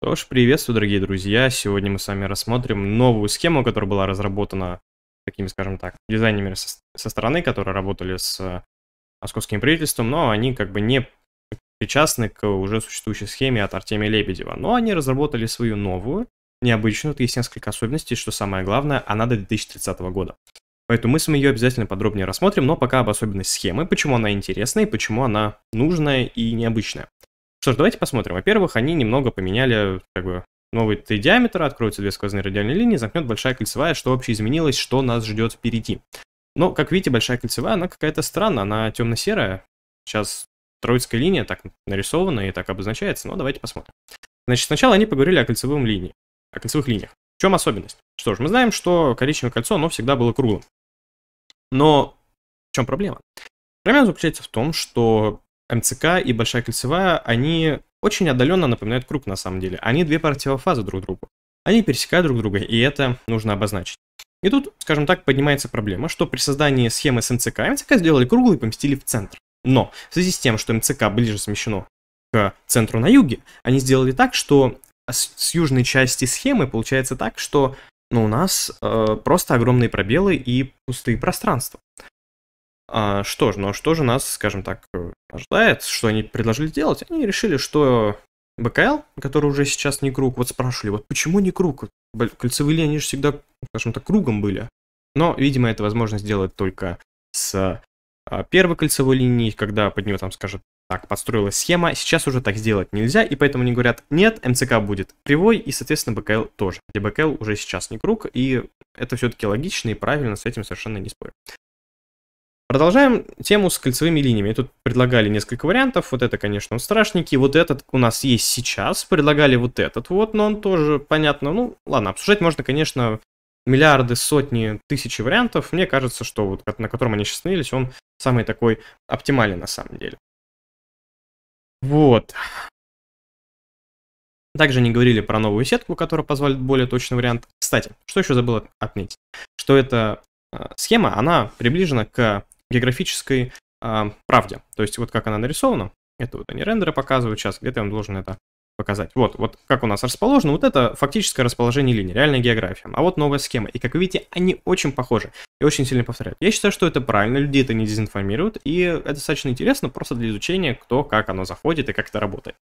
Тоже приветствую, дорогие друзья. Сегодня мы с вами рассмотрим новую схему, которая была разработана такими, скажем так, дизайнерами со, стороны, которые работали с э, московским правительством, но они как бы не причастны к уже существующей схеме от Артемия Лебедева. Но они разработали свою новую, необычную. Тут есть несколько особенностей, что самое главное, она до 2030 года. Поэтому мы с вами ее обязательно подробнее рассмотрим, но пока об особенности схемы, почему она интересная и почему она нужная и необычная. Что ж, давайте посмотрим. Во-первых, они немного поменяли, как бы, новый диаметр, откроются две сквозные радиальные линии, замкнет большая кольцевая, что вообще изменилось, что нас ждет впереди. Но, как видите, большая кольцевая, она какая-то странная, она темно-серая. Сейчас троицкая линия так нарисована и так обозначается, но давайте посмотрим. Значит, сначала они поговорили о кольцевом линии, о кольцевых линиях. В чем особенность? Что ж, мы знаем, что коричневое кольцо, оно всегда было круглым. Но в чем проблема? Проблема заключается в том, что МЦК и Большая Кольцевая, они очень отдаленно напоминают круг на самом деле. Они две противофазы друг другу. Они пересекают друг друга, и это нужно обозначить. И тут, скажем так, поднимается проблема, что при создании схемы с МЦК, МЦК сделали круглый и поместили в центр. Но в связи с тем, что МЦК ближе смещено к центру на юге, они сделали так, что с южной части схемы получается так, что ну, у нас э, просто огромные пробелы и пустые пространства. А что же, но ну, что же нас, скажем так, э, ожидает, что они предложили делать? Они решили, что БКЛ, который уже сейчас не круг, вот спрашивали, вот почему не круг? Кольцевые линии, же всегда, скажем так, кругом были. Но, видимо, это возможно сделать только с а, первой кольцевой линии, когда под него там скажет, так, подстроилась схема, сейчас уже так сделать нельзя, и поэтому они говорят, нет, МЦК будет кривой, и, соответственно, БКЛ тоже. Хотя БКЛ уже сейчас не круг, и это все-таки логично и правильно, с этим совершенно не спорю. Продолжаем тему с кольцевыми линиями. Тут предлагали несколько вариантов. Вот это, конечно, у Вот этот у нас есть сейчас. Предлагали вот этот вот, но он тоже, понятно, ну, ладно, обсуждать можно, конечно, миллиарды, сотни, тысячи вариантов. Мне кажется, что вот на котором они сейчас становились, он самый такой оптимальный на самом деле. Вот. Также не говорили про новую сетку, которая позволит более точный вариант. Кстати, что еще забыл отметить? Что эта э, схема, она приближена к географической э, правде. То есть вот как она нарисована, это вот они рендеры показывают сейчас, где-то я вам должен это показать. Вот, вот как у нас расположено, вот это фактическое расположение линий, реальная география. А вот новая схема. И как вы видите, они очень похожи и очень сильно повторяют. Я считаю, что это правильно, людей это не дезинформируют, и это достаточно интересно просто для изучения, кто, как оно заходит и как это работает.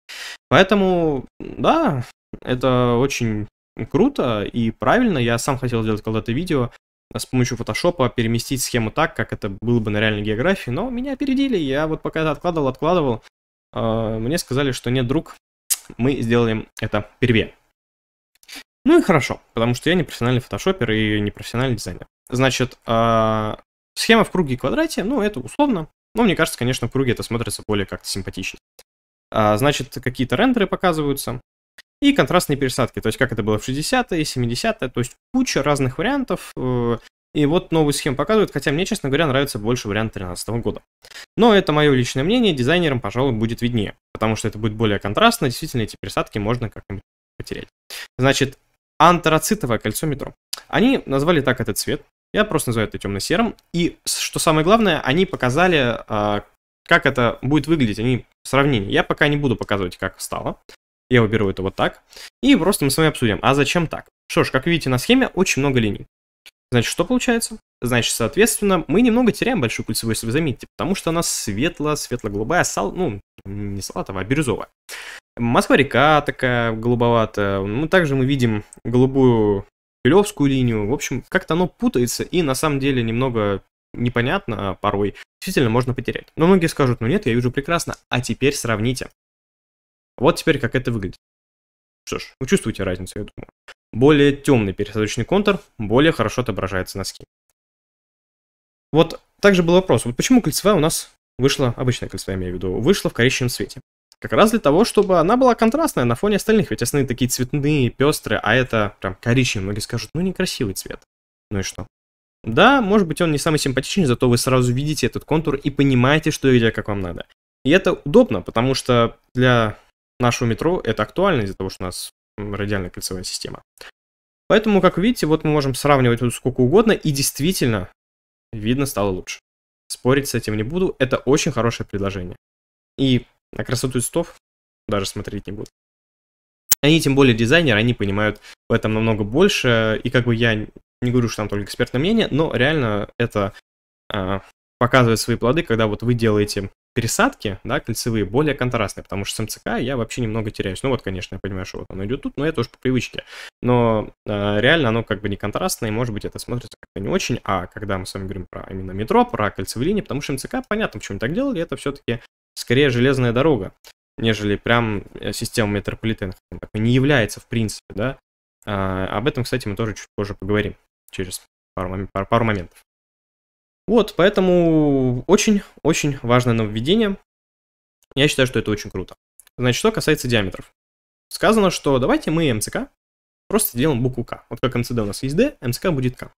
Поэтому, да, это очень круто и правильно. Я сам хотел сделать когда-то видео с помощью фотошопа переместить схему так, как это было бы на реальной географии, но меня опередили, я вот пока это откладывал, откладывал, а, мне сказали, что нет, друг, мы сделаем это первее. Ну и хорошо, потому что я не профессиональный фотошопер и не профессиональный дизайнер. Значит, а, схема в круге и квадрате, ну это условно, но мне кажется, конечно, в круге это смотрится более как-то симпатичнее. А, значит, какие-то рендеры показываются, и контрастные пересадки, то есть как это было в 60-е, 70-е, то есть куча разных вариантов, э, и вот новую схему показывают, хотя мне, честно говоря, нравится больше вариант 2013 года. Но это мое личное мнение, дизайнерам, пожалуй, будет виднее, потому что это будет более контрастно, действительно, эти пересадки можно как-нибудь потерять. Значит, антрацитовое кольцо метро. Они назвали так этот цвет, я просто называю это темно-серым. И что самое главное, они показали, а, как это будет выглядеть, они сравнение. Я пока не буду показывать, как стало. Я выберу это вот так. И просто мы с вами обсудим, а зачем так? Что ж, как видите на схеме, очень много линий. Значит, что получается? Значит, соответственно, мы немного теряем большую кольцевую, если вы заметите, потому что она светло, светло-голубая, сал... ну, не салатовая, а бирюзовая. Москва-река такая голубоватая. Ну, также мы видим голубую Пелевскую линию. В общем, как-то оно путается и на самом деле немного непонятно а порой. Действительно, можно потерять. Но многие скажут, ну нет, я вижу прекрасно. А теперь сравните. Вот теперь как это выглядит. Что ж, вы чувствуете разницу, я думаю. Более темный пересадочный контур более хорошо отображается на ски. Вот также был вопрос, вот почему кольцевая у нас вышла, обычная кольцевая, я имею в виду, вышла в коричневом цвете? Как раз для того, чтобы она была контрастная на фоне остальных, ведь остальные такие цветные, пестрые, а это прям коричневый. Многие скажут, ну некрасивый цвет. Ну и что? Да, может быть он не самый симпатичный, зато вы сразу видите этот контур и понимаете, что и где, как вам надо. И это удобно, потому что для нашего метро это актуально из-за того, что у нас радиальная кольцевая система. Поэтому, как видите, вот мы можем сравнивать тут сколько угодно, и действительно, видно, стало лучше. Спорить с этим не буду, это очень хорошее предложение. И на красоту цветов даже смотреть не буду. Они, тем более дизайнеры, они понимают в этом намного больше, и как бы я не говорю, что там только экспертное мнение, но реально это а, показывает свои плоды, когда вот вы делаете пересадки, да, кольцевые, более контрастные, потому что с МЦК я вообще немного теряюсь. Ну вот, конечно, я понимаю, что вот оно идет тут, но это уже по привычке. Но э, реально оно как бы не контрастное, и, может быть, это смотрится как-то не очень, а когда мы с вами говорим про именно метро, про кольцевые линии, потому что МЦК, понятно, почему они так делали, это все-таки скорее железная дорога, нежели прям э, система метрополитена, не является в принципе, да. Э, об этом, кстати, мы тоже чуть позже поговорим через пару, пару, пару моментов. Вот, поэтому очень-очень важное нововведение. Я считаю, что это очень круто. Значит, что касается диаметров. Сказано, что давайте мы МЦК просто сделаем букву К. Вот как МЦД у нас есть Д, МЦК будет К.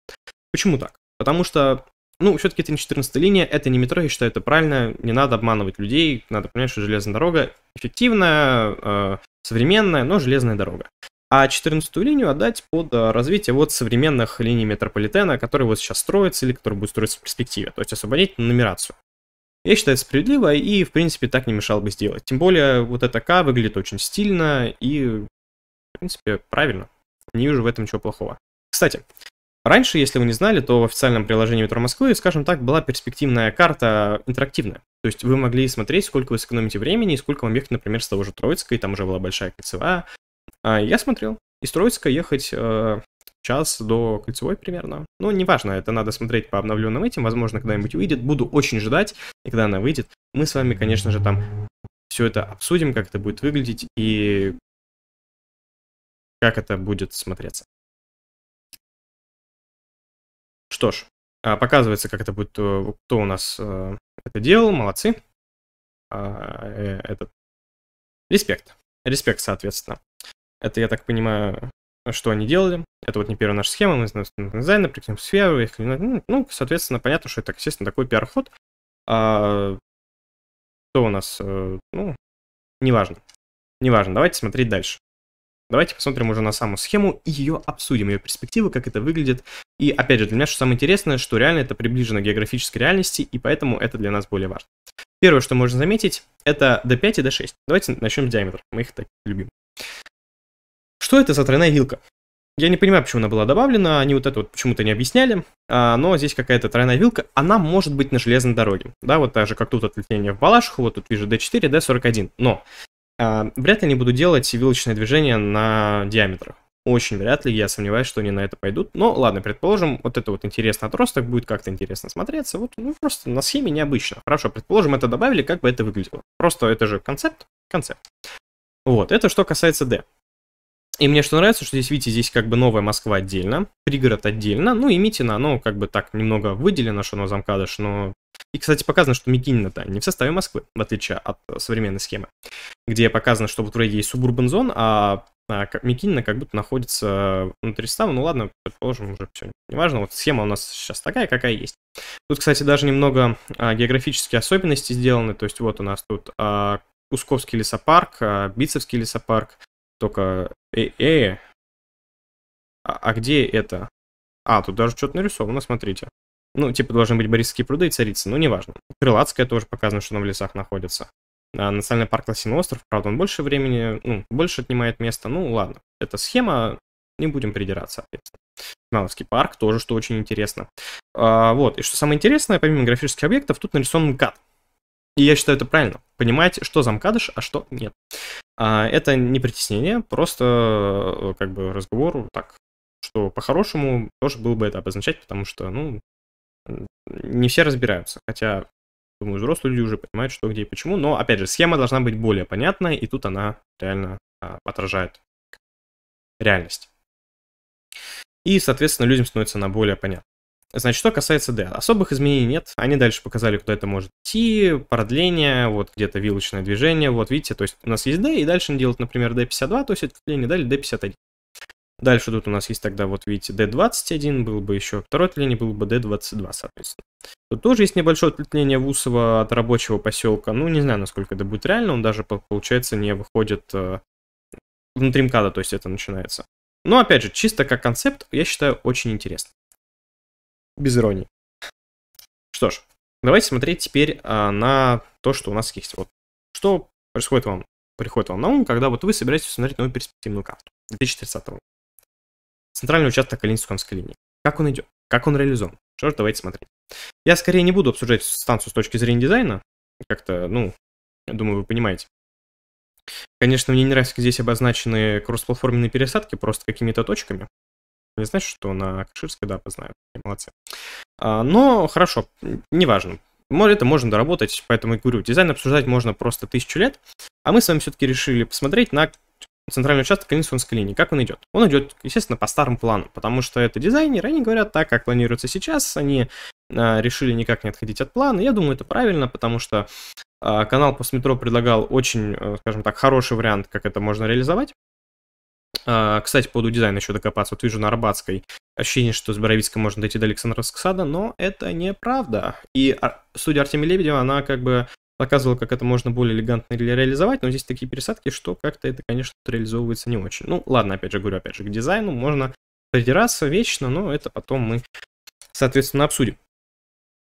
Почему так? Потому что, ну, все-таки это не 14 линия, это не метро, я считаю, это правильно, не надо обманывать людей, надо понять, что железная дорога эффективная, э, современная, но железная дорога а 14-ю линию отдать под э, развитие вот современных линий метрополитена, которые вот сейчас строятся или которые будут строиться в перспективе, то есть освободить нумерацию. Я считаю это справедливо и, в принципе, так не мешало бы сделать. Тем более, вот эта К выглядит очень стильно и, в принципе, правильно. Не вижу в этом ничего плохого. Кстати, раньше, если вы не знали, то в официальном приложении метро Москвы, скажем так, была перспективная карта интерактивная. То есть вы могли смотреть, сколько вы сэкономите времени и сколько вам ехать, например, с того же Троицка, и там уже была большая кольцевая, а, я смотрел. Из Троицка ехать э, час до кольцевой примерно. Ну, неважно, это надо смотреть по обновленным этим. Возможно, когда-нибудь выйдет. Буду очень ждать. И когда она выйдет, мы с вами, конечно же, там все это обсудим, как это будет выглядеть и как это будет смотреться. Что ж, а, показывается, как это будет, э, кто у нас э, это делал, молодцы. А, э, этот респект. Респект, соответственно. Это, я так понимаю, что они делали. Это вот не первая наша схема, мы знаем дизайн, напрягнем сферу, их, ну, ну, соответственно, понятно, что это, естественно, такой пиар-ход. А, что у нас, э, ну, неважно. Неважно, давайте смотреть дальше. Давайте посмотрим уже на саму схему и ее обсудим, ее перспективы, как это выглядит. И опять же, для меня что самое интересное, что реально это приближено к географической реальности, и поэтому это для нас более важно. Первое, что можно заметить, это D5 и D6. Давайте начнем с диаметра, мы их так любим. Что это за тройная вилка? Я не понимаю, почему она была добавлена, они вот это вот почему-то не объясняли, а, но здесь какая-то тройная вилка, она может быть на железной дороге, да, вот так же, как тут отвлечение в Балашиху, вот тут вижу D4, D41, но а, вряд ли они будут делать вилочное движение на диаметрах, очень вряд ли, я сомневаюсь, что они на это пойдут. Но ладно, предположим, вот это вот интересный отросток будет как-то интересно смотреться. Вот ну, просто на схеме необычно. Хорошо, предположим, это добавили, как бы это выглядело. Просто это же концепт, концепт. Вот, это что касается D. И мне что нравится, что здесь, видите, здесь как бы новая Москва отдельно, пригород отдельно, ну и Митина, оно как бы так немного выделено, что оно замкадыш, но... И, кстати, показано, что Микинина там не в составе Москвы, в отличие от э, современной схемы, где показано, что вот в есть субурбан-зон, а, а Микинина как будто находится внутри состава. Ну ладно, предположим, уже все неважно. Вот схема у нас сейчас такая, какая есть. Тут, кстати, даже немного а, географические особенности сделаны. То есть вот у нас тут а, Кусковский лесопарк, а, Бицевский лесопарк, только, э, э, а, а где это? А, тут даже что-то нарисовано, смотрите. Ну, типа должны быть Борисские пруды и царицы, но ну, неважно. Крылатская тоже показано, что она в лесах находится. А, национальный парк Лосиный остров, правда, он больше времени, ну, больше отнимает места. Ну, ладно, это схема, не будем придираться, соответственно. Мановский парк тоже, что очень интересно. А, вот, и что самое интересное, помимо графических объектов, тут нарисован гад. И я считаю это правильно. Понимать, что замкадыш, а что нет. А, это не притеснение, просто э, как бы разговор так, что по-хорошему тоже было бы это обозначать, потому что, ну, не все разбираются. Хотя, думаю, взрослые люди уже понимают, что где и почему. Но, опять же, схема должна быть более понятной, и тут она реально а, отражает реальность. И, соответственно, людям становится она более понятна. Значит, что касается D, особых изменений нет. Они дальше показали, куда это может идти, продление, вот где-то вилочное движение, вот видите, то есть у нас есть D, и дальше они делают, например, D52, то есть ответвление, далее D51. Дальше тут у нас есть тогда, вот видите, D21, был бы еще второе ответвление, был бы D22, соответственно. Тут тоже есть небольшое ответвление Вусова от рабочего поселка, ну не знаю, насколько это будет реально, он даже, получается, не выходит э, внутри МКАДа, то есть это начинается. Но, опять же, чисто как концепт, я считаю, очень интересно без иронии. Что ж, давайте смотреть теперь а, на то, что у нас есть. Вот что происходит вам, приходит вам на ум, когда вот вы собираетесь смотреть новую перспективную карту 2030 года. Центральный участок Калининской линии. Как он идет? Как он реализован? Что ж, давайте смотреть. Я скорее не буду обсуждать станцию с точки зрения дизайна. Как-то, ну, я думаю, вы понимаете. Конечно, мне не нравится, как здесь обозначены кроссплатформенные пересадки просто какими-то точками не значит, что на Каширской, да, познаю. Молодцы. А, но хорошо, неважно. Это можно доработать, поэтому и говорю, дизайн обсуждать можно просто тысячу лет, а мы с вами все-таки решили посмотреть на центральный участок Линсонской линии. Как он идет? Он идет, естественно, по старым планам, потому что это дизайнеры, они говорят так, как планируется сейчас, они э, решили никак не отходить от плана. Я думаю, это правильно, потому что э, канал Постметро предлагал очень, э, скажем так, хороший вариант, как это можно реализовать. А, кстати, по поводу дизайна еще докопаться. Вот вижу на Арбатской ощущение, что с Боровицкой можно дойти до Александровского сада, но это неправда. И а, судя Артемия Лебедева, она как бы показывала, как это можно более элегантно реализовать, но здесь такие пересадки, что как-то это, конечно, реализовывается не очень. Ну, ладно, опять же, говорю, опять же, к дизайну можно придираться вечно, но это потом мы, соответственно, обсудим.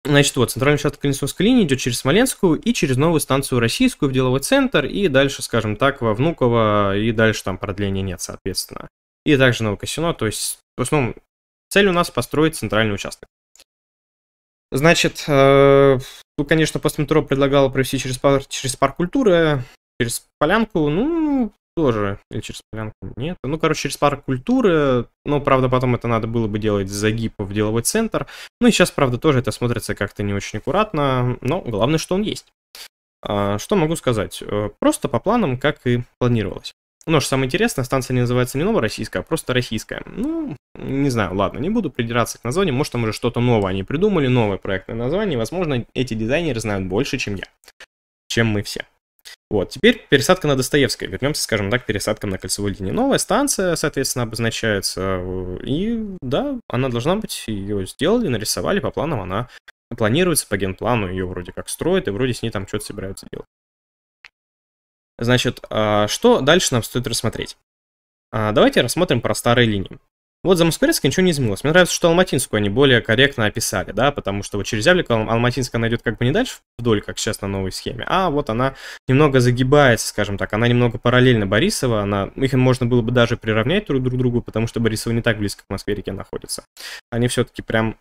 Значит, вот, центральный участок Калининской линии идет через Смоленскую и через новую станцию Российскую в деловой центр, и дальше, скажем так, во Внуково, и дальше там продления нет, соответственно. И также новое Косино, то есть, в основном, цель у нас построить центральный участок. Значит, э, ну, конечно, постметро предлагало провести через парк, через парк культуры, через полянку, ну, тоже, или через Полянку, нет. Ну, короче, через парк культуры, но правда, потом это надо было бы делать с загиба в деловой центр. Ну, и сейчас, правда, тоже это смотрится как-то не очень аккуратно, но главное, что он есть. А, что могу сказать? Э, просто по планам, как и планировалось. Но что самое интересное, станция не называется не новороссийская, а просто российская. Ну, не знаю, ладно, не буду придираться к названию, может там уже что-то новое они придумали, новое проектное название, возможно, эти дизайнеры знают больше, чем я, чем мы все. Вот, теперь пересадка на Достоевское. Вернемся, скажем так, к пересадкам на кольцевой линии. Новая станция, соответственно, обозначается. Э, и да, она должна быть, ее сделали, нарисовали, по планам она планируется, по генплану ее вроде как строят, и вроде с ней там что-то собираются делать. Значит, а что дальше нам стоит рассмотреть? А, давайте рассмотрим про старые линии. Вот за Москворецкой ничего не изменилось. Мне нравится, что Алматинскую они более корректно описали, да, потому что вот через Зяблика Алматинская найдет как бы не дальше вдоль, как сейчас на новой схеме, а вот она немного загибается, скажем так, она немного параллельно Борисова, она, их можно было бы даже приравнять друг друг другу, потому что Борисова не так близко к Москве-реке находится. Они все-таки прям,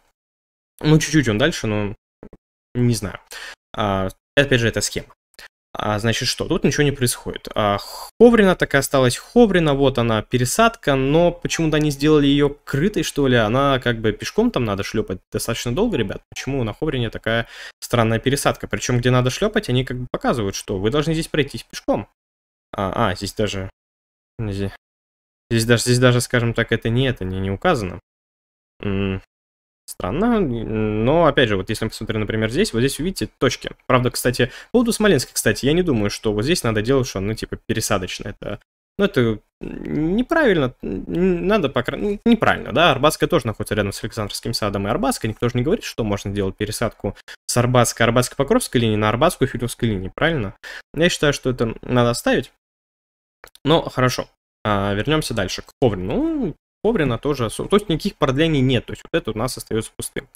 ну чуть-чуть он дальше, но не знаю. А, опять же, это схема. А, значит что, тут ничего не происходит. А, Ховрина такая осталась Ховрина, вот она, пересадка, но почему-то они сделали ее крытой, что ли, она как бы пешком там надо шлепать достаточно долго, ребят. Почему на Ховрине такая странная пересадка? Причем, где надо шлепать, они как бы показывают, что вы должны здесь пройтись пешком. А, а здесь даже... Здесь, даже, здесь даже, скажем так, это не это, не, не указано. Странно, но опять же, вот если мы посмотрим, например, здесь, вот здесь увидите точки. Правда, кстати, по поводу Смоленска, кстати, я не думаю, что вот здесь надо делать, что оно типа пересадочное. Это, ну, это неправильно, надо по крайней ну, неправильно, да, Арбатская тоже находится рядом с Александровским садом и Арбатской, никто же не говорит, что можно делать пересадку с Арбатской, Арбатской Покровской линии на Арбатскую Филевской линии, правильно? Я считаю, что это надо оставить, но хорошо, а, вернемся дальше к Коврину. Ну, Кобрина тоже, то есть никаких продлений нет, то есть вот это у нас остается пустым.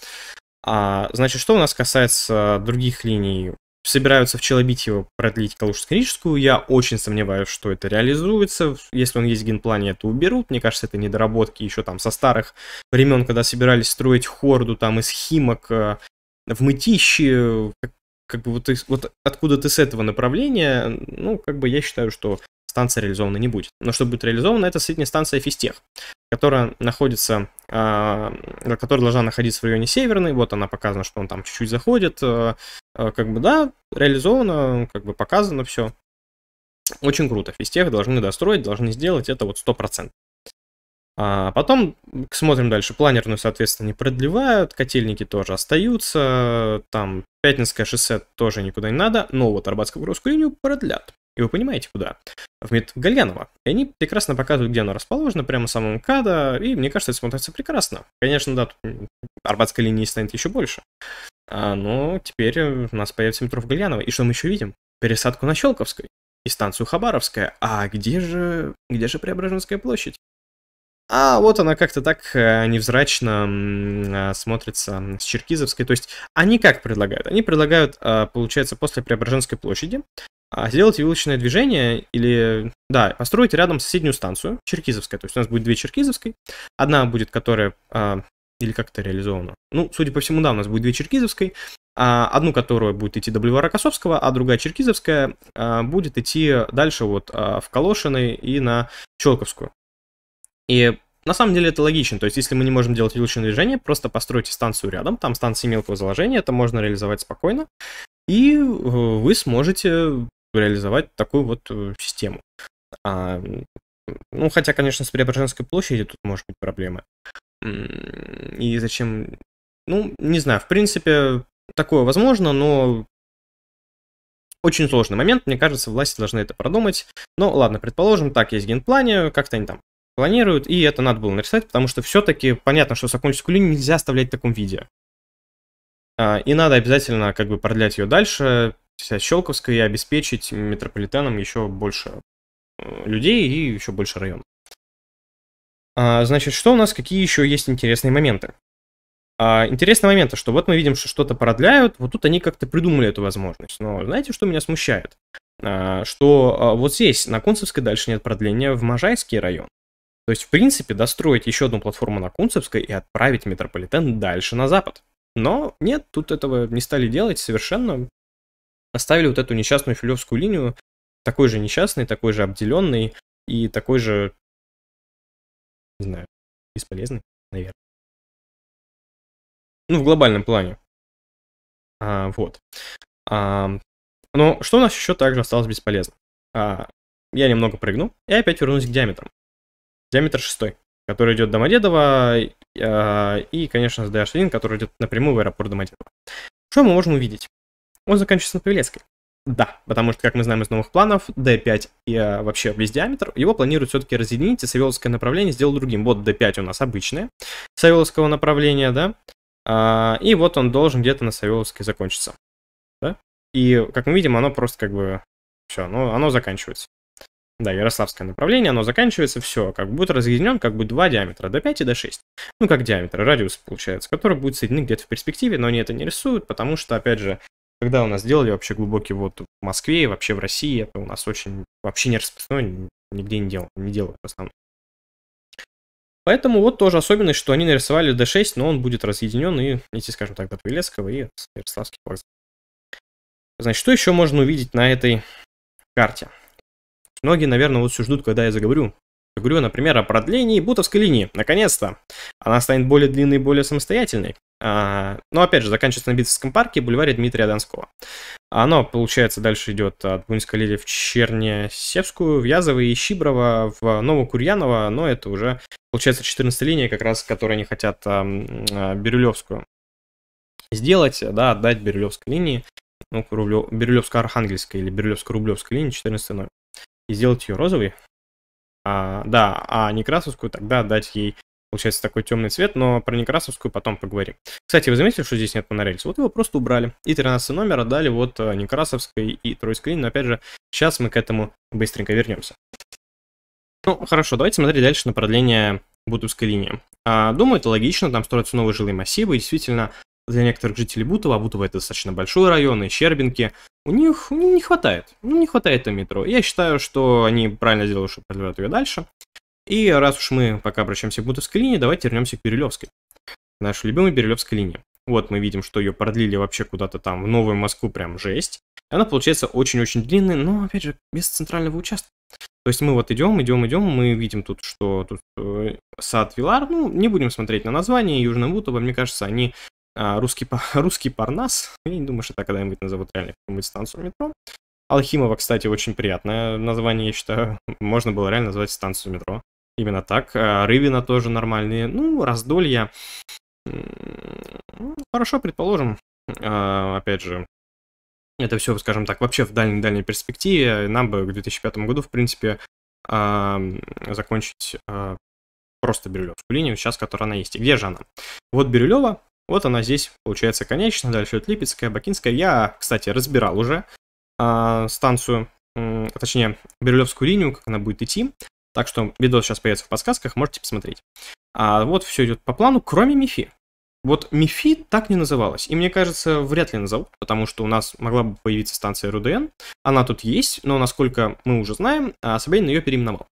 А, значит, что у нас касается других линий, собираются в Челобитьево продлить Калужско-Рижскую. Я очень сомневаюсь, что это реализуется. Если он есть в генплане, это уберут. Мне кажется, это недоработки еще там со старых времен, когда собирались строить хорду там из Химок э, в Мытищи. Э, как, как бы вот, вот откуда ты с этого направления, ну, как бы я считаю, что станция реализована не будет. Но что будет реализовано, это средняя станция Фистех, которая находится, а, которая должна находиться в районе Северной. Вот она показана, что он там чуть-чуть заходит. Э, э, как бы да, реализовано, как бы показано все. Очень круто. Фистех должны достроить, должны сделать это вот 100%. А потом смотрим дальше. Планерную, соответственно, не продлевают, котельники тоже остаются, там Пятницкое шоссе тоже никуда не надо, но вот Арбатскую городскую линию продлят. И вы понимаете, куда? В МИД Гальянова. И они прекрасно показывают, где оно расположено, прямо в самом МКАДа, и мне кажется, это смотрится прекрасно. Конечно, да, тут Арбатской линии станет еще больше. А, но теперь у нас появится метро в Гальяново. И что мы еще видим? Пересадку на Щелковской и станцию Хабаровская. А где же, где же Преображенская площадь? А вот она как-то так э, невзрачно э, смотрится с Черкизовской. То есть они как предлагают? Они предлагают, э, получается, после Преображенской площади а сделать вилочное движение или, да, построить рядом соседнюю станцию, черкизовская, то есть у нас будет две черкизовской, одна будет, которая, а, или как это реализовано, ну, судя по всему, да, у нас будет две черкизовской, а, одну, которая будет идти до Бульвара Косовского, а другая черкизовская а, будет идти дальше вот а, в Колошиной и на Челковскую. И на самом деле это логично, то есть если мы не можем делать вилочное движение, просто постройте станцию рядом, там станции мелкого заложения, это можно реализовать спокойно, и э, вы сможете реализовать такую вот э, систему. А, ну, хотя, конечно, с Преображенской площади тут может быть проблема. И зачем... Ну, не знаю, в принципе, такое возможно, но очень сложный момент, мне кажется, власти должны это продумать. Но ладно, предположим, так, есть генплане, как-то они там планируют, и это надо было нарисовать, потому что все-таки понятно, что Сакунческую линию нельзя оставлять в таком виде. А, и надо обязательно как бы продлять ее дальше, Щелковской и обеспечить метрополитеном еще больше э, людей и еще больше районов. А, значит, что у нас, какие еще есть интересные моменты? А, интересные моменты, что вот мы видим, что что-то продляют, вот тут они как-то придумали эту возможность. Но знаете, что меня смущает? А, что а, вот здесь, на Кунцевской, дальше нет продления в Можайский район. То есть, в принципе, достроить еще одну платформу на Кунцевской и отправить метрополитен дальше на запад. Но нет, тут этого не стали делать совершенно оставили вот эту несчастную филевскую линию, такой же несчастный, такой же обделенный и такой же, не знаю, бесполезный, наверное. Ну, в глобальном плане. А, вот. А, но что у нас еще также осталось бесполезным А, я немного прыгну и опять вернусь к диаметрам. Диаметр шестой, который идет до Мадедова и, а, конечно, с DH1, который идет напрямую в аэропорт Домодедово. Что мы можем увидеть? он заканчивается на Павелецкой. Да, потому что, как мы знаем из новых планов, D5 и а, вообще весь диаметр, его планируют все-таки разъединить, и Савеловское направление сделал другим. Вот D5 у нас обычное, Савеловского направления, да, а, и вот он должен где-то на Савеловской закончиться. Да? И, как мы видим, оно просто как бы, все, ну, оно заканчивается. Да, Ярославское направление, оно заканчивается, все, как будет разъединен, как будет два диаметра, D5 и D6. Ну, как диаметр, радиус получается, который будет соединен где-то в перспективе, но они это не рисуют, потому что, опять же, когда у нас делали вообще глубокий вот в Москве и вообще в России, это у нас очень вообще не распространено, нигде не делал, не делал в основном. Поэтому вот тоже особенность, что они нарисовали D6, но он будет разъединен и идти, скажем так, до Павелецкого и Ярославских вокзалов. Значит, что еще можно увидеть на этой карте? Многие, наверное, вот все ждут, когда я заговорю. Говорю, например, о продлении Бутовской линии. Наконец-то! Она станет более длинной и более самостоятельной. А, но ну, опять же, заканчивается на Битцевском парке и бульваре Дмитрия Донского. Оно, получается, дальше идет от Бунинской аллеи в Чернесевскую, в Язово и Щиброво, в Новокурьяново, но это уже, получается, 14 линия, как раз, которые они хотят а, Бирюлевскую сделать, да, отдать Бирюлевской линии, ну, Бирюлевско-Архангельской или Бирюлевско-Рублевской линии 14 номер, и сделать ее розовой, а, да, а Некрасовскую тогда дать ей Получается такой темный цвет, но про Некрасовскую потом поговорим. Кстати, вы заметили, что здесь нет монорельса? Вот его просто убрали. И 13 номер отдали вот э, Некрасовской и Троицкой но опять же, сейчас мы к этому быстренько вернемся. Ну, хорошо, давайте смотреть дальше на продление Бутовской линии. А, думаю, это логично, там строятся новые жилые массивы, и действительно, для некоторых жителей Бутова, а Бутово это достаточно большой район, и Щербинки, у них не хватает, ну не хватает метро. Я считаю, что они правильно сделали, что продлевают ее дальше. И раз уж мы пока обращаемся к Бутовской линии, давайте вернемся к Бирюлевской. Нашей любимой Бирюлевской линии. Вот мы видим, что ее продлили вообще куда-то там в Новую Москву, прям жесть. Она получается очень-очень длинная, но опять же без центрального участка. То есть мы вот идем, идем, идем, мы видим тут, что тут э, сад Вилар, ну, не будем смотреть на название, Южная Бутова, мне кажется, они э, русский, русский Парнас, я не думаю, что так когда-нибудь назовут реально какую-нибудь станцию метро. Алхимова, кстати, очень приятное название, я считаю, можно было реально назвать станцию метро. Именно так. Э, Рывина тоже нормальные. Ну, раздолья. Ну, хорошо, предположим. Э, опять же, это все, скажем так, вообще в дальней-дальней перспективе. Нам бы к 2005 году, в принципе, закончить э, просто Бирюлевскую линию, сейчас, которая она есть. И где же она? Вот Бирюлева, вот она здесь, получается, конечно, дальше идет Липецкая, Бакинская. Я, кстати, разбирал уже станцию, точнее, Бирюлевскую линию, как она будет идти. Так что видос сейчас появится в подсказках, можете посмотреть. А вот все идет по плану, кроме Мифи. Вот Мифи так не называлась, и мне кажется, вряд ли назовут, потому что у нас могла бы появиться станция РУДН, она тут есть, но, насколько мы уже знаем, а Собянин ее переименовал.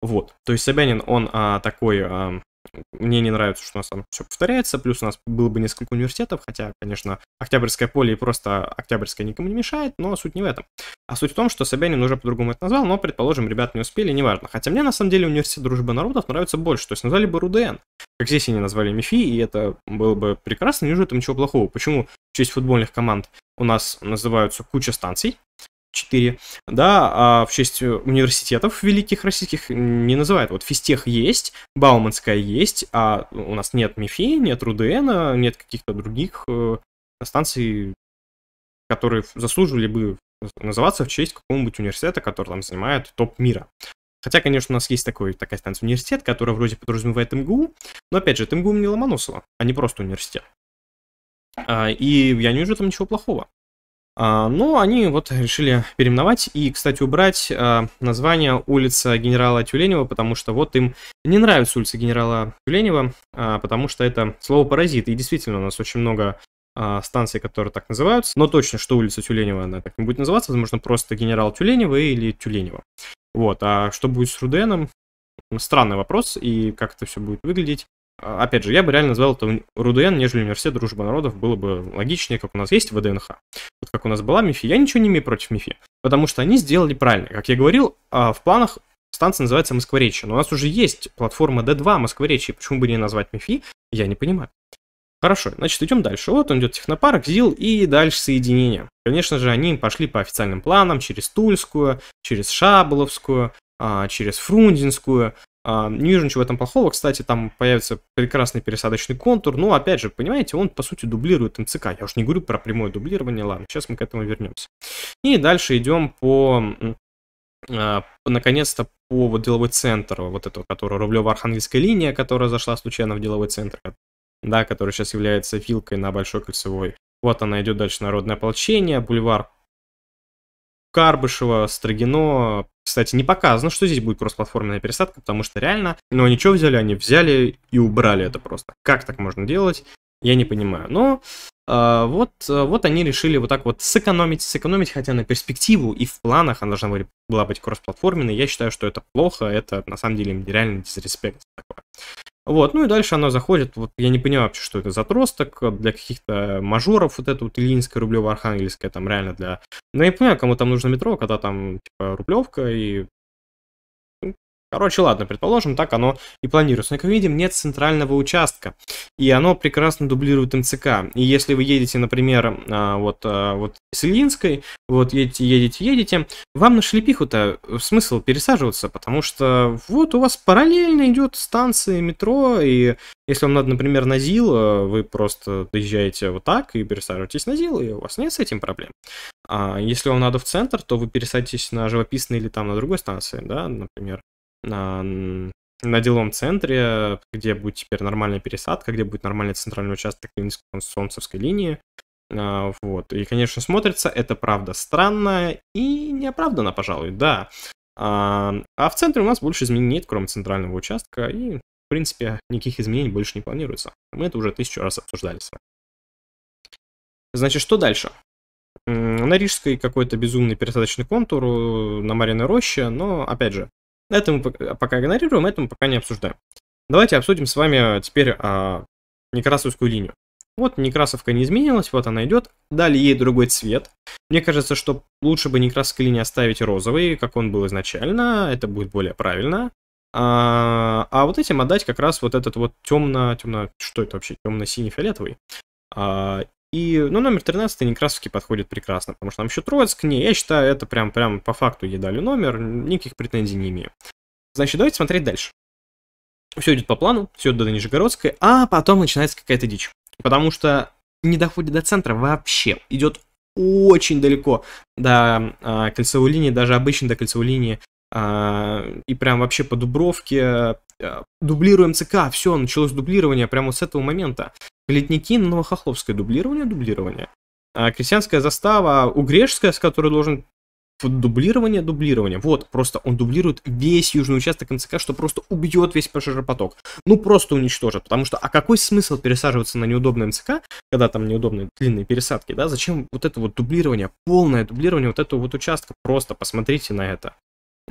Вот, то есть Собянин, он а, такой а, мне не нравится, что у нас там все повторяется, плюс у нас было бы несколько университетов, хотя, конечно, Октябрьское поле и просто Октябрьское никому не мешает, но суть не в этом. А суть в том, что Собянин уже по-другому это назвал, но, предположим, ребят не успели, неважно. Хотя мне, на самом деле, университет дружбы народов нравится больше, то есть назвали бы РУДН, как здесь они назвали МИФИ, и это было бы прекрасно, не вижу там ничего плохого. Почему в честь футбольных команд у нас называются куча станций, 4, да, а в честь э, университетов великих российских не называют. Вот физтех есть, Бауманская есть, а у нас нет МИФИ, нет РУДН, нет каких-то других э, станций, которые заслуживали бы называться в честь какого-нибудь университета, который там занимает топ мира. Хотя, конечно, у нас есть такой, такая станция университет, которая вроде подразумевает МГУ, но опять же, это МГУ не Ломоносова, а не просто университет. А, и я не вижу там ничего плохого. А, Но ну, они вот решили переименовать и, кстати, убрать а, название улица генерала Тюленева, потому что вот им не нравится улица генерала Тюленева, а, потому что это слово паразит. И действительно, у нас очень много станций, которые так называются. Но точно, что улица Тюленева, она так не будет называться, возможно, просто генерал Тюленева или Тюленева. Вот, а что будет с Руденом? Странный вопрос, и как это все будет выглядеть, а, опять же, я бы реально назвал это РУДН, нежели университет дружбы народов, было бы логичнее, как у нас есть ВДНХ. Вот как у нас была МИФИ, я ничего не имею против МИФИ, потому что они сделали правильно. Как я говорил, а, в планах станция называется Москворечье, но у нас уже есть платформа D2 Москворечье, почему бы не назвать МИФИ, я не понимаю. Хорошо, значит, идем дальше. Вот он идет технопарк, ЗИЛ и дальше соединение. Конечно же, они пошли по официальным планам через Тульскую, через Шаболовскую, а, через Фрунзенскую, а, не вижу ничего в этом плохого. Кстати, там появится прекрасный пересадочный контур. Но, ну, опять же, понимаете, он, по сути, дублирует МЦК. Я уж не говорю про прямое дублирование. Ладно, сейчас мы к этому вернемся. И дальше идем по а, наконец-то по вот деловой центру, вот этого, которая Рублево-Архангельская линия, которая зашла случайно в деловой центр, да, который сейчас является вилкой на Большой Кольцевой. Вот она идет дальше, Народное ополчение, бульвар Карбышева, Строгино, кстати, не показано, что здесь будет кроссплатформенная пересадка, потому что реально, но ну, они взяли? Они взяли и убрали это просто. Как так можно делать? Я не понимаю. Но э, вот, э, вот они решили вот так вот сэкономить, сэкономить, хотя на перспективу и в планах она должна была быть кроссплатформенной. Я считаю, что это плохо, это на самом деле реально дисреспект такое. Вот, ну и дальше она заходит, вот я не понимаю вообще, что это за тросток э, для каких-то мажоров, вот это вот Ильинская, рублево Архангельская, там реально для... Ну я не понимаю, кому там нужно метро, когда там типа Рублевка и Короче, ладно, предположим, так оно и планируется. Но, как видим, нет центрального участка, и оно прекрасно дублирует МЦК. И если вы едете, например, а, вот, а, вот с Ильинской, вот едете, едете, едете, вам на шлепиху-то э, смысл пересаживаться, потому что вот у вас параллельно идет станция метро, и если вам надо, например, на ЗИЛ, э, вы просто доезжаете вот так и пересаживаетесь на ЗИЛ, и у вас нет с этим проблем. А если вам надо в центр, то вы пересадитесь на живописный или там на другой станции, да, например на, на деловом центре, где будет теперь нормальная пересадка, где будет нормальный центральный участок Ленинско-Солнцевской линии. А, вот. И, конечно, смотрится это, правда, странно и неоправданно, пожалуй, да. А, а в центре у нас больше изменений нет, кроме центрального участка, и, в принципе, никаких изменений больше не планируется. Мы это уже тысячу раз обсуждали с вами. Значит, что дальше? На Рижской какой-то безумный пересадочный контур э, на Мариной роще, но, опять же, это мы пока игнорируем, это мы пока не обсуждаем. Давайте обсудим с вами а, теперь а, Некрасовскую линию. Вот Некрасовка не изменилась, вот она идет. Дали ей другой цвет. Мне кажется, что лучше бы Некрасовской линии оставить розовый, как он был изначально. Это будет более правильно. А, а вот этим отдать как раз вот этот вот темно, темно, что это вообще, темно-синий-фиолетовый. А, и, ну, номер 13 Некрасовский подходит прекрасно, потому что там еще Троицк не. Я считаю, это прям, прям по факту ей дали номер, никаких претензий не имею. Значит, давайте смотреть дальше. Все идет по плану, все идет до Нижегородской, а потом начинается какая-то дичь. Потому что не доходит до центра вообще. Идет очень далеко до а, кольцевой линии, даже обычно до кольцевой линии. А, и прям вообще по Дубровке. А, дублируем ЦК, все, началось дублирование прямо с этого момента. Ледники Новохохловское дублирование, дублирование. А крестьянская застава Угрешская, с которой должен дублирование, дублирование. Вот, просто он дублирует весь южный участок НЦК, что просто убьет весь пассажиропоток. Ну, просто уничтожит, потому что, а какой смысл пересаживаться на неудобный НЦК, когда там неудобные длинные пересадки, да? Зачем вот это вот дублирование, полное дублирование вот этого вот участка? Просто посмотрите на это.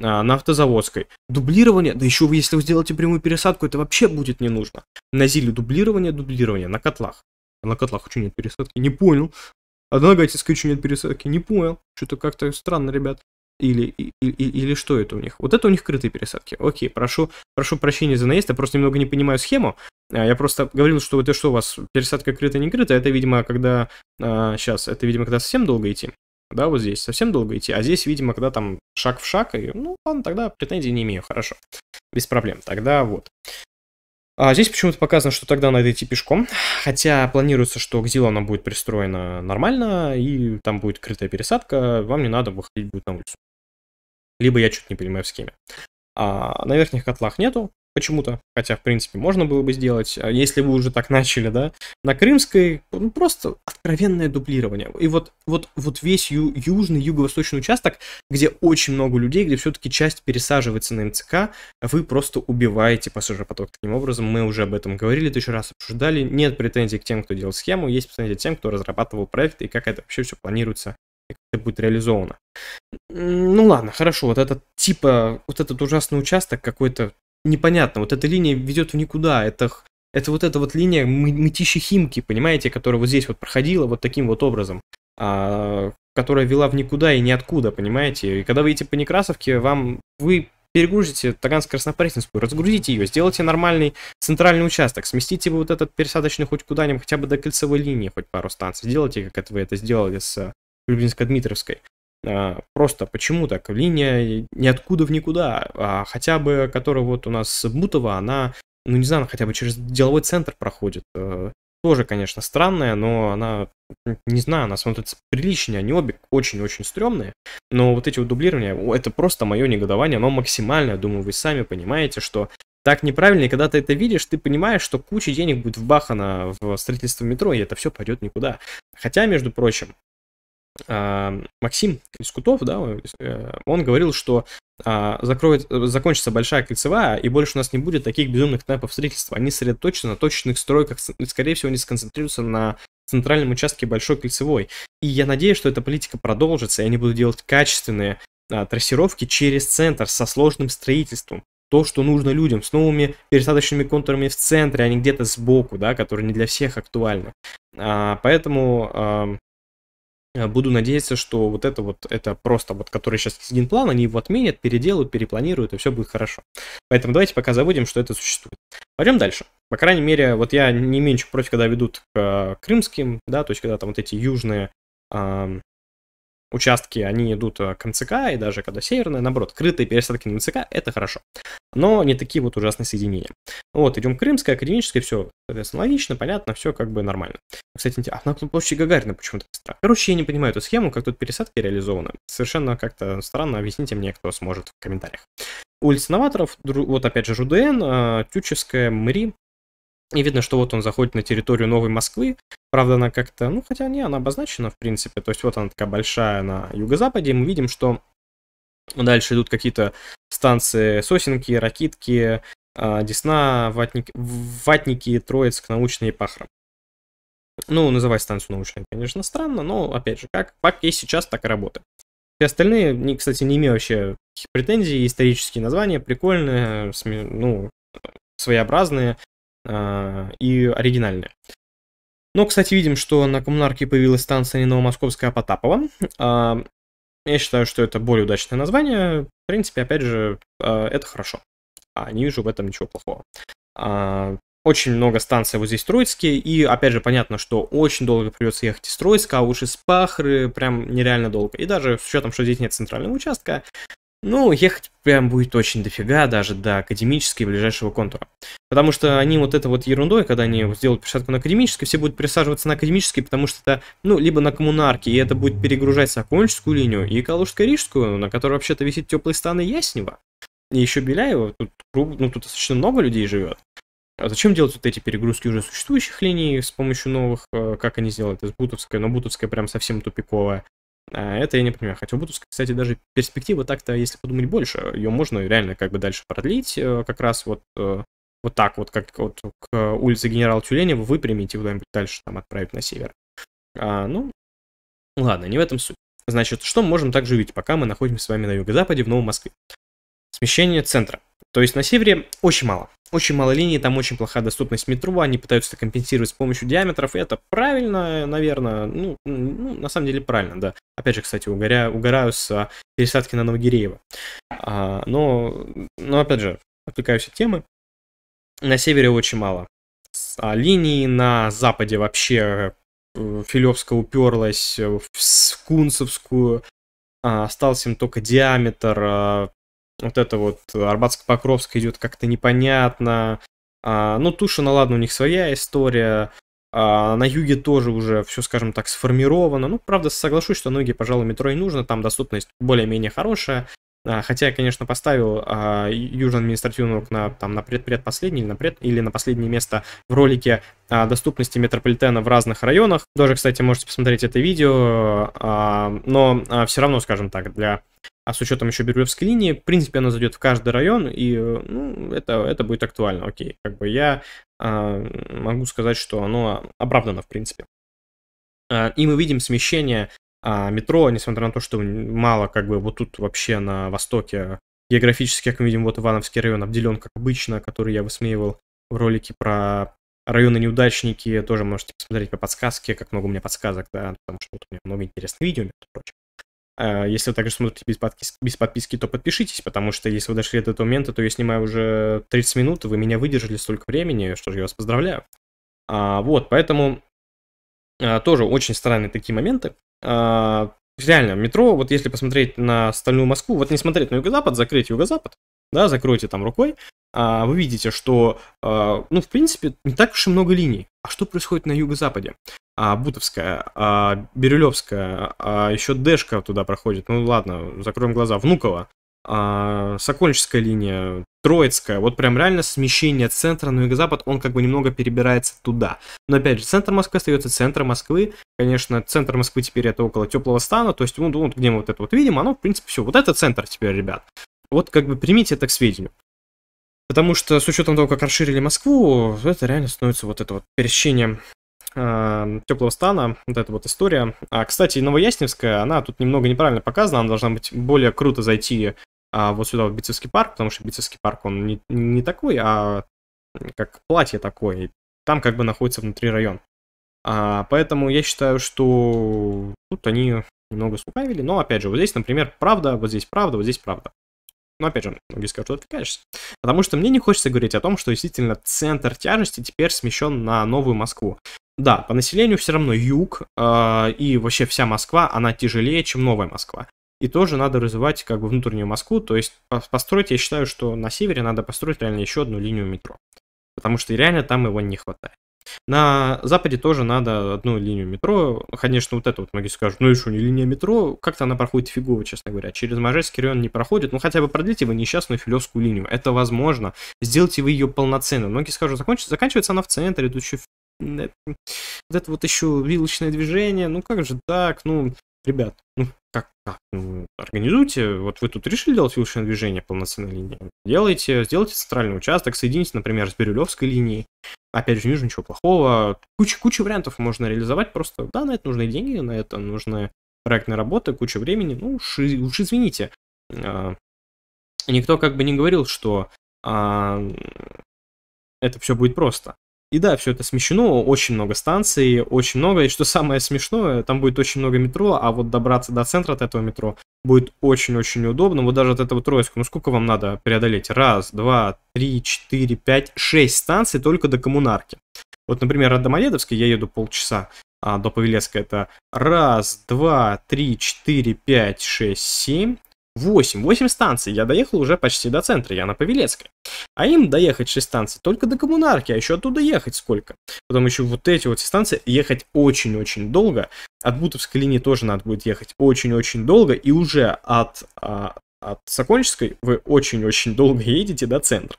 А, на автозаводской. Дублирование, да еще если вы сделаете прямую пересадку, это вообще будет не нужно. На Зиле дублирование, дублирование на котлах. на котлах что нет пересадки? Не понял. А на Нагатинской что нет пересадки? Не понял. Что-то как-то странно, ребят. Или, или, или что это у них? Вот это у них крытые пересадки. Окей, прошу, прошу прощения за наезд, я просто немного не понимаю схему. А, я просто говорил, что вот это что у вас, пересадка крытая, не крытая, это, видимо, когда... сейчас, а, это, видимо, когда совсем долго идти да, вот здесь совсем долго идти, а здесь, видимо, когда там шаг в шаг, и, ну, ладно, тогда претензий не имею, хорошо, без проблем, тогда вот. А здесь почему-то показано, что тогда надо идти пешком, хотя планируется, что к Зилу она будет пристроена нормально, и там будет крытая пересадка, вам не надо выходить будет на улицу. Либо я что-то не понимаю в схеме. А на верхних котлах нету, почему-то, хотя, в принципе, можно было бы сделать, а если вы уже так начали, да, на Крымской, ну, просто откровенное дублирование. И вот, вот, вот весь ю, южный, юго-восточный участок, где очень много людей, где все-таки часть пересаживается на МЦК, вы просто убиваете пассажиропоток. Таким образом, мы уже об этом говорили тысячу раз, обсуждали, нет претензий к тем, кто делал схему, есть претензии к тем, кто разрабатывал проект, и как это вообще все планируется как это будет реализовано. Ну ладно, хорошо, вот этот типа, вот этот ужасный участок какой-то непонятно. Вот эта линия ведет в никуда. Это, это вот эта вот линия мытищи Химки, понимаете, которая вот здесь вот проходила вот таким вот образом. А, которая вела в никуда и ниоткуда, понимаете? И когда вы идете по Некрасовке, вам вы перегрузите таганск краснопресненскую разгрузите ее, сделайте нормальный центральный участок, сместите вы вот этот пересадочный хоть куда-нибудь, хотя бы до кольцевой линии хоть пару станций, сделайте, как это вы это сделали с Люблинско-Дмитровской. А, просто почему так? Линия ниоткуда в никуда, а хотя бы, которая вот у нас Бутова, она, ну не знаю, она хотя бы через деловой центр проходит. Э, тоже, конечно, странная, но она, не знаю, она смотрится приличнее, они обе очень-очень стрёмные, но вот эти вот дублирования, это просто мое негодование, оно максимальное, думаю, вы сами понимаете, что так неправильно, и когда ты это видишь, ты понимаешь, что куча денег будет вбахана в строительство метро, и это все пойдет никуда. Хотя, между прочим, а, Максим Искутов, да, э, он говорил, что а, закроет, закончится большая кольцевая, и больше у нас не будет таких безумных темпов строительства. Они сосредоточены на точечных стройках, скорее всего, они сконцентрируются на центральном участке большой кольцевой. И я надеюсь, что эта политика продолжится, и они будут делать качественные а, трассировки через центр со сложным строительством. То, что нужно людям, с новыми пересадочными контурами в центре, а не где-то сбоку, да, которые не для всех актуальны. А, поэтому Э, буду надеяться, что вот это вот, это просто вот, который сейчас есть генплан, они его отменят, переделают, перепланируют, и все будет хорошо. Поэтому давайте пока забудем, что это существует. Пойдем дальше. По крайней мере, вот я не меньше против, когда ведут э, к крымским, да, то есть когда там вот эти южные участки, они идут э, к МЦК, и даже когда северная, наоборот, крытые пересадки на МЦК, это хорошо. Но не такие вот ужасные соединения. Вот, идем Крымская, Академическая, все, соответственно, логично, понятно, все как бы нормально. Кстати, а на площади Гагарина почему-то странно. Короче, я не понимаю эту схему, как тут пересадки реализованы. Совершенно как-то странно, объясните мне, кто сможет в комментариях. Улица Новаторов, вот опять же ЖУДН, э, Тючевская, МРИ, и видно, что вот он заходит на территорию Новой Москвы. Правда, она как-то, ну, хотя не, она обозначена, в принципе. То есть вот она такая большая на юго-западе. И мы видим, что дальше идут какие-то станции Сосенки, Ракитки, а, Десна, Ватник, Ватники Троицк, Научные Пахра. Ну, называть станцию научной, конечно, странно, но, опять же, как, как есть сейчас, так и работает. Все остальные, кстати, не имею вообще претензий, исторические названия прикольные, ну, своеобразные. А, и оригинальные. Но, кстати, видим, что на коммунарке появилась станция не Новомосковская, а Потапова. А, я считаю, что это более удачное название. В принципе, опять же, а, это хорошо. Не вижу в этом ничего плохого. Очень много станций вот здесь в Троицке, и опять же понятно, что очень долго придется ехать из Троицка, а уж из Пахры прям нереально долго. И даже с учетом, что здесь нет центрального участка, ну, ехать прям будет очень дофига, даже до академической ближайшего контура. Потому что они вот это вот ерундой, когда они сделают пересадку на академический, все будут присаживаться на академический, потому что это, ну, либо на коммунарке, и это будет перегружать Сокольническую линию и Калужско-Рижскую, на которой вообще-то висит теплый стан и Яснева. И еще Беляева, тут, ну, тут достаточно много людей живет. А зачем делать вот эти перегрузки уже существующих линий с помощью новых, э, как они сделают из Бутовской, но Бутовская прям совсем тупиковая. А это я не понимаю. Хотя у Бутуса, кстати, даже перспектива так-то, если подумать больше, ее можно реально как бы дальше продлить, э, как раз вот э, вот так вот, как вот к улице генерал Тюленева выпрямить и куда-нибудь дальше там отправить на север. А, ну, ладно, не в этом суть. Значит, что мы можем также увидеть, пока мы находимся с вами на юго-западе, в Новом Москве? Смещение центра. То есть на севере очень мало. Очень мало линий, там очень плохая доступность метро, они пытаются это компенсировать с помощью диаметров, и это правильно, наверное, ну, ну, на самом деле правильно, да. Опять же, кстати, угоря, угораю с а, пересадки на Новогиреево. А, но, но, опять же, отвлекаюсь от темы. На севере очень мало. А линий на западе вообще э, Филевская уперлась в Скунцевскую, а, остался им только диаметр а, вот это вот э, Арбатско-Покровск идет как-то непонятно. А, ну, Тушина, ну ладно, у них своя история. А, на юге тоже уже все, скажем так, сформировано. Ну, правда, соглашусь, что ноги, пожалуй, метро и нужно. Там доступность более-менее хорошая. А, хотя я, конечно, поставил а, Южный административный на, там, на предпредпоследнее или на, пред, или на последнее место в ролике а, доступности метрополитена в разных районах. Тоже, кстати, можете посмотреть это видео. А, но а, все равно, скажем так, для а с учетом еще Бирюлевской линии, в принципе, она зайдет в каждый район, и э, ну, это, это будет актуально, окей. Как бы я э, могу сказать, что оно оправдано, в принципе. Э, и мы видим смещение э, метро, несмотря на то, что мало, как бы, вот тут вообще на востоке географически, как мы видим, вот Ивановский район обделен, как обычно, который я высмеивал в ролике про районы неудачники, тоже можете посмотреть по подсказке, как много у меня подсказок, да, потому что вот у меня много интересных видео, и прочим. А, если вы также смотрите без подписки, без подписки, то подпишитесь, потому что если вы дошли до этого момента, то я снимаю уже 30 минут, и вы меня выдержали столько времени, что же я вас поздравляю. А, вот, поэтому а, тоже очень странные такие моменты. А, реально, метро, вот если посмотреть на остальную Москву, вот не смотреть на юго-запад, закрыть юго-запад, да, закройте там рукой, а, вы видите, что, а, ну, в принципе, не так уж и много линий. А что происходит на юго-западе? А, Бутовская, а, Бирюлевская, еще Дэшка туда проходит. Ну ладно, закроем глаза. Внуково, Сокольническая линия, Троицкая. Вот прям реально смещение центра на юго-запад, он как бы немного перебирается туда. Но опять же, центр Москвы остается центром Москвы. Конечно, центр Москвы теперь это около теплого стана. То есть, ну, вот где мы вот это вот видим, оно, в принципе, все. Вот это центр теперь, ребят. Вот как бы примите это к сведению. Потому что с учетом того, как расширили Москву, это реально становится вот это вот пересечением а, теплого стана, вот эта вот история. А, кстати, Новоясневская, она тут немного неправильно показана, она должна быть более круто зайти а, вот сюда, в Бицевский парк, потому что Бицевский парк, он не, не такой, а как платье такое, там как бы находится внутри район. А, поэтому я считаю, что тут они немного слукавили, но опять же, вот здесь, например, правда, вот здесь правда, вот здесь правда. Но ну, опять же, многие скажут, что отвлекаешься. Потому что мне не хочется говорить о том, что действительно центр тяжести теперь смещен на Новую Москву. Да, по населению все равно юг э, и вообще вся Москва, она тяжелее, чем Новая Москва. И тоже надо развивать как бы внутреннюю Москву, то есть построить, я считаю, что на севере надо построить реально еще одну линию метро. Потому что реально там его не хватает. На Западе тоже надо одну линию метро. Конечно, вот это вот многие скажут, ну и что, не линия метро? Как-то она проходит фигово, честно говоря. Через Можайский район не проходит. Ну хотя бы продлите вы несчастную филевскую линию. Это возможно. Сделайте вы ее полноценной. Многие скажут, закончится, заканчивается она в центре, тут еще э, вот это вот еще вилочное движение, ну как же так, ну, ребят, ну как так, ну, организуйте, вот вы тут решили делать вилочное движение полноценной линии, делайте, сделайте центральный участок, соедините, например, с Бирюлевской линией, Опять же, не вижу ничего плохого. Куча, куча вариантов можно реализовать, просто, да, на это нужны деньги, на это нужны проектная работа, куча времени. Ну, уж, уж извините. А, никто как бы не говорил, что а, это все будет просто. И да, все это смещено, очень много станций, очень много, и что самое смешное, там будет очень много метро, а вот добраться до центра от этого метро будет очень-очень удобно. Вот даже от этого троечку, ну сколько вам надо преодолеть? Раз, два, три, четыре, пять, шесть станций только до коммунарки. Вот, например, от Домодедовской я еду полчаса, а до Павелецка это раз, два, три, четыре, пять, шесть, семь, 8. 8 станций. Я доехал уже почти до центра, я на Павелецкой. А им доехать 6 станций только до коммунарки, а еще оттуда ехать сколько. Потом еще вот эти вот станции ехать очень-очень долго. От Бутовской линии тоже надо будет ехать очень-очень долго. И уже от, а, от Сокольнической вы очень-очень долго едете до центра.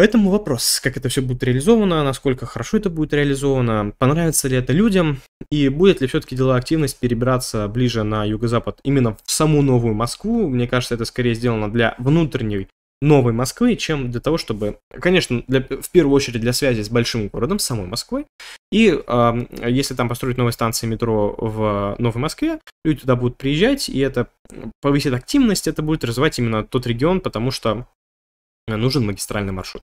Поэтому вопрос, как это все будет реализовано, насколько хорошо это будет реализовано, понравится ли это людям, и будет ли все-таки дела активность перебираться ближе на юго-запад, именно в саму Новую Москву. Мне кажется, это скорее сделано для внутренней новой Москвы, чем для того, чтобы, конечно, для, в первую очередь для связи с большим городом, с самой Москвой. И э, если там построить новые станции метро в Новой Москве, люди туда будут приезжать, и это повысит активность, это будет развивать именно тот регион, потому что нужен магистральный маршрут.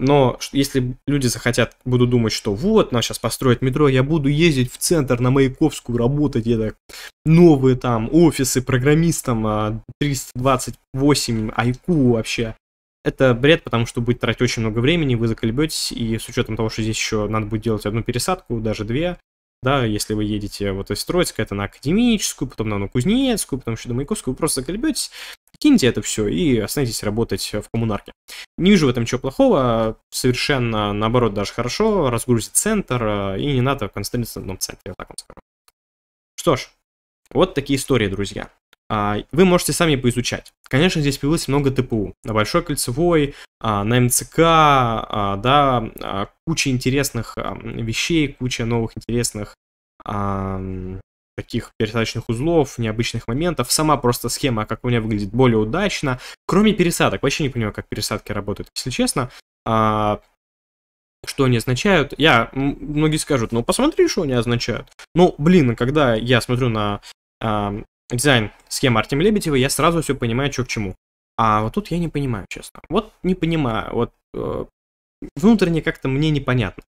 Но если люди захотят, будут думать, что вот, нас сейчас построят метро, я буду ездить в центр на Маяковскую работать, это новые там офисы программистам, 328 а, IQ вообще. Это бред, потому что будет тратить очень много времени, вы заколебетесь, и с учетом того, что здесь еще надо будет делать одну пересадку, даже две, да, если вы едете вот из Троицка, это на Академическую, потом на Новокузнецкую, потом еще на Маяковскую, вы просто заколебетесь, Откиньте это все и останетесь работать в коммунарке. Не вижу в этом ничего плохого, совершенно наоборот даже хорошо, разгрузит центр, э, и не надо концентрироваться в одном центре, вот так вам скажу. Что ж, вот такие истории, друзья. А, вы можете сами поизучать. Конечно, здесь появилось много ТПУ. На Большой Кольцевой, а, на МЦК, а, да, куча интересных вещей, куча новых интересных таких пересадочных узлов, необычных моментов. Сама просто схема, как у меня выглядит, более удачно. Кроме пересадок, вообще не понимаю, как пересадки работают, если честно. А, что они означают? Я, многие скажут, ну посмотри, что они означают. Ну, блин, когда я смотрю на а, дизайн схемы Артем Лебедева, я сразу все понимаю, что к чему. А вот тут я не понимаю, честно. Вот не понимаю, вот э, внутренне как-то мне непонятно.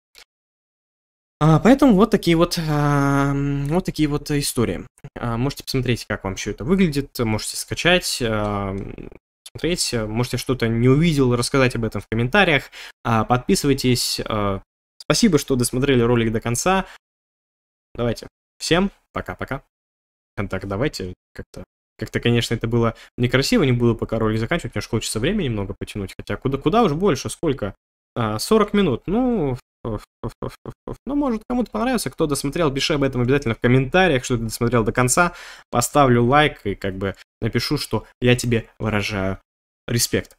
А, поэтому вот такие вот, вот такие вот истории. А, можете посмотреть, как вам все это выглядит, можете скачать, смотреть, можете что-то не увидел, рассказать об этом в комментариях. А, подписывайтесь. Спасибо, что досмотрели ролик до конца. Давайте. Всем пока-пока. Так, давайте как-то... Как-то, конечно, это было некрасиво, не буду пока ролик заканчивать, мне же хочется времени немного потянуть, хотя куда, куда уж больше, сколько? 40 минут, ну, ну, может, кому-то понравится. Кто досмотрел, пиши об этом обязательно в комментариях, что ты досмотрел до конца. Поставлю лайк и как бы напишу, что я тебе выражаю респект.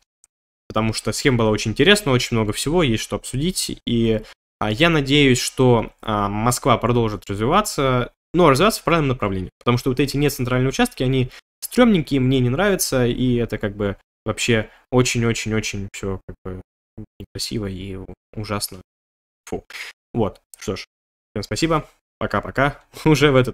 Потому что схема была очень интересна, очень много всего, есть что обсудить. И а, я надеюсь, что а, Москва продолжит развиваться, но развиваться в правильном направлении. Потому что вот эти нецентральные участки, они стрёмненькие, мне не нравятся, и это как бы вообще очень-очень-очень все как бы некрасиво и ужасно Фу. Вот, что ж, всем спасибо, пока-пока, уже в этот